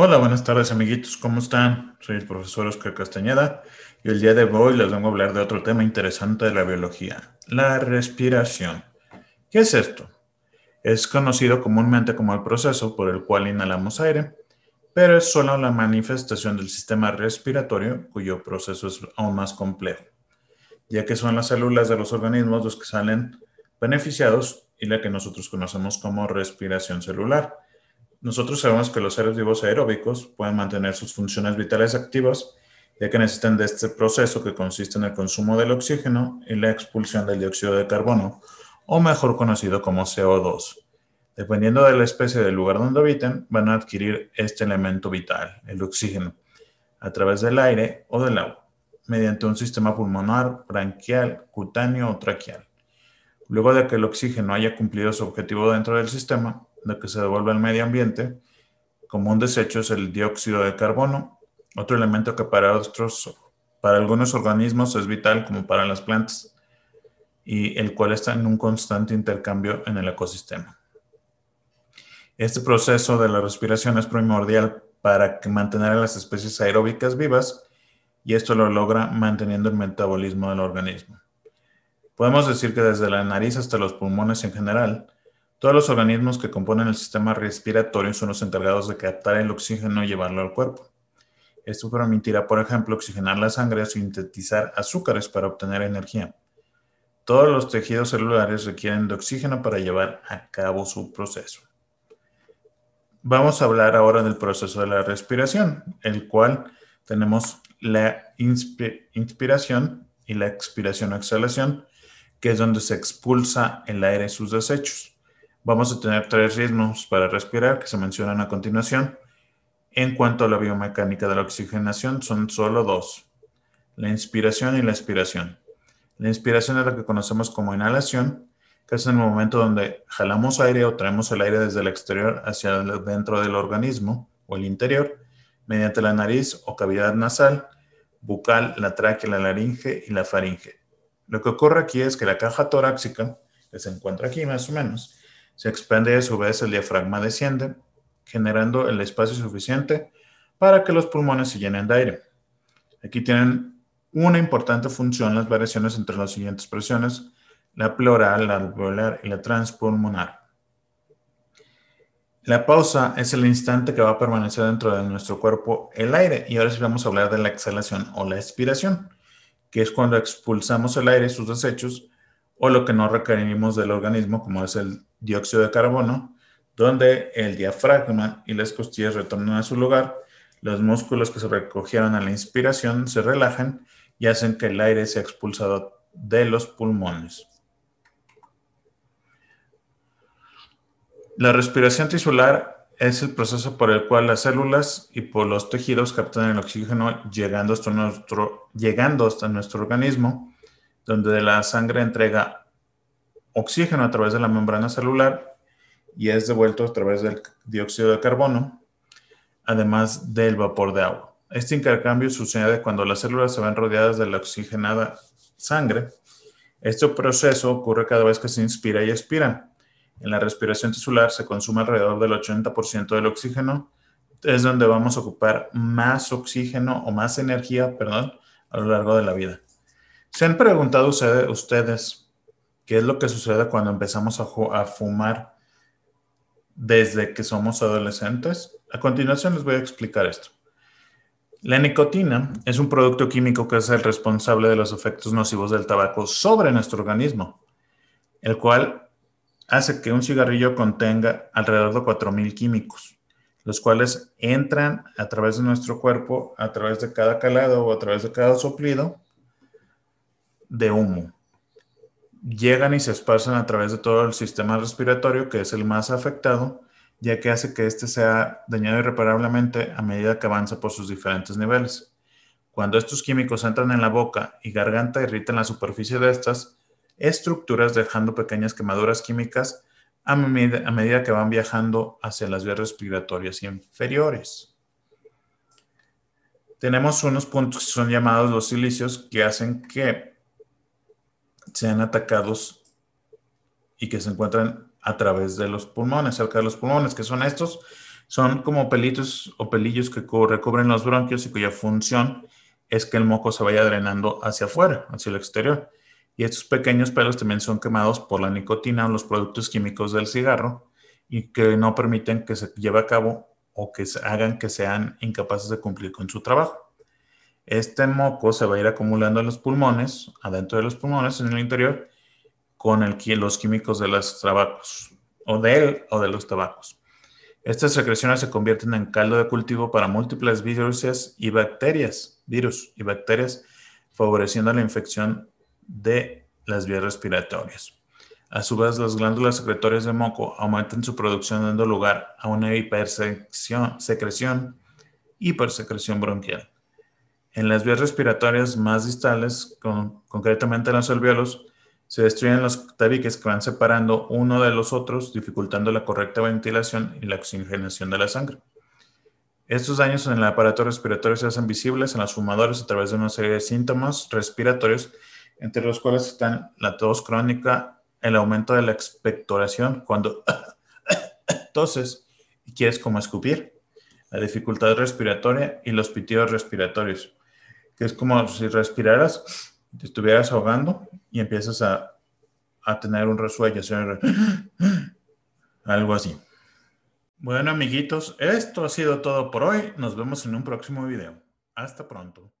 Hola, buenas tardes amiguitos, ¿cómo están? Soy el profesor Oscar Castañeda y el día de hoy les vengo a hablar de otro tema interesante de la biología, la respiración. ¿Qué es esto? Es conocido comúnmente como el proceso por el cual inhalamos aire, pero es solo la manifestación del sistema respiratorio cuyo proceso es aún más complejo, ya que son las células de los organismos los que salen beneficiados y la que nosotros conocemos como respiración celular nosotros sabemos que los seres vivos aeróbicos pueden mantener sus funciones vitales activas, ya que necesitan de este proceso que consiste en el consumo del oxígeno y la expulsión del dióxido de carbono, o mejor conocido como CO2. Dependiendo de la especie del lugar donde habiten, van a adquirir este elemento vital, el oxígeno, a través del aire o del agua, mediante un sistema pulmonar, branquial, cutáneo o traqueal. Luego de que el oxígeno haya cumplido su objetivo dentro del sistema, de que se devuelve al medio ambiente, como un desecho es el dióxido de carbono, otro elemento que para, otros, para algunos organismos es vital como para las plantas, y el cual está en un constante intercambio en el ecosistema. Este proceso de la respiración es primordial para mantener a las especies aeróbicas vivas y esto lo logra manteniendo el metabolismo del organismo. Podemos decir que desde la nariz hasta los pulmones en general, todos los organismos que componen el sistema respiratorio son los encargados de captar el oxígeno y llevarlo al cuerpo. Esto permitirá, por ejemplo, oxigenar la sangre o sintetizar azúcares para obtener energía. Todos los tejidos celulares requieren de oxígeno para llevar a cabo su proceso. Vamos a hablar ahora del proceso de la respiración, el cual tenemos la inspiración y la expiración o exhalación que es donde se expulsa el aire y sus desechos. Vamos a tener tres ritmos para respirar que se mencionan a continuación. En cuanto a la biomecánica de la oxigenación, son solo dos, la inspiración y la expiración. La inspiración es la que conocemos como inhalación, que es el momento donde jalamos aire o traemos el aire desde el exterior hacia dentro del organismo o el interior, mediante la nariz o cavidad nasal, bucal, la tráquea, la laringe y la faringe. Lo que ocurre aquí es que la caja torácica, que se encuentra aquí más o menos, se expande y a su vez el diafragma desciende, generando el espacio suficiente para que los pulmones se llenen de aire. Aquí tienen una importante función las variaciones entre las siguientes presiones, la pleural, la alveolar y la transpulmonar. La pausa es el instante que va a permanecer dentro de nuestro cuerpo el aire y ahora sí vamos a hablar de la exhalación o la expiración que es cuando expulsamos el aire, sus desechos, o lo que no requerimos del organismo, como es el dióxido de carbono, donde el diafragma y las costillas retornan a su lugar, los músculos que se recogieron a la inspiración se relajan y hacen que el aire sea expulsado de los pulmones. La respiración tisular es el proceso por el cual las células y por los tejidos captan el oxígeno llegando hasta nuestro, llegando hasta nuestro organismo, donde la sangre entrega oxígeno a través de la membrana celular y es devuelto a través del dióxido de carbono, además del vapor de agua. Este intercambio sucede cuando las células se ven rodeadas de la oxigenada sangre. Este proceso ocurre cada vez que se inspira y expira. En la respiración tisular se consume alrededor del 80% del oxígeno. Es donde vamos a ocupar más oxígeno o más energía, perdón, a lo largo de la vida. ¿Se han preguntado ustedes qué es lo que sucede cuando empezamos a, a fumar desde que somos adolescentes? A continuación les voy a explicar esto. La nicotina es un producto químico que es el responsable de los efectos nocivos del tabaco sobre nuestro organismo, el cual hace que un cigarrillo contenga alrededor de 4.000 químicos, los cuales entran a través de nuestro cuerpo, a través de cada calado o a través de cada soplido de humo. Llegan y se esparcen a través de todo el sistema respiratorio, que es el más afectado, ya que hace que éste sea dañado irreparablemente a medida que avanza por sus diferentes niveles. Cuando estos químicos entran en la boca y garganta, irritan la superficie de estas, estructuras dejando pequeñas quemaduras químicas a, medida que van viajando hacia las vías respiratorias inferiores. Tenemos unos puntos que son llamados los silicios que hacen que sean atacados y que se encuentran a través de los pulmones, cerca de los pulmones, que son estos, son como pelitos o pelillos que recubren los bronquios y cuya función es que el moco se vaya drenando hacia afuera, hacia el exterior y estos pequeños pelos también son quemados por la nicotina o los productos químicos del cigarro y que no permiten que se lleve a cabo o que se hagan que sean incapaces de cumplir con su trabajo. Este moco se va a ir acumulando en los pulmones, adentro de los pulmones, en el interior, con los químicos de los tabacos, o de él o de los tabacos. Estas secreciones se convierten en caldo de cultivo para múltiples y bacterias, virus y bacterias, favoreciendo la infección de las vías respiratorias. A su vez, las glándulas secretorias de moco aumentan su producción dando lugar a una hipersecreción, hipersecreción bronquial. En las vías respiratorias más distales, concretamente en los alveolos, se destruyen los tabiques que van separando uno de los otros, dificultando la correcta ventilación y la oxigenación de la sangre. Estos daños en el aparato respiratorio se hacen visibles en los fumadores a través de una serie de síntomas respiratorios entre los cuales están la tos crónica, el aumento de la expectoración cuando toses y quieres como escupir, la dificultad respiratoria y los pitidos respiratorios, que es como si respiraras, te estuvieras ahogando y empiezas a, a tener un resuello, algo así. Bueno amiguitos, esto ha sido todo por hoy. Nos vemos en un próximo video. Hasta pronto.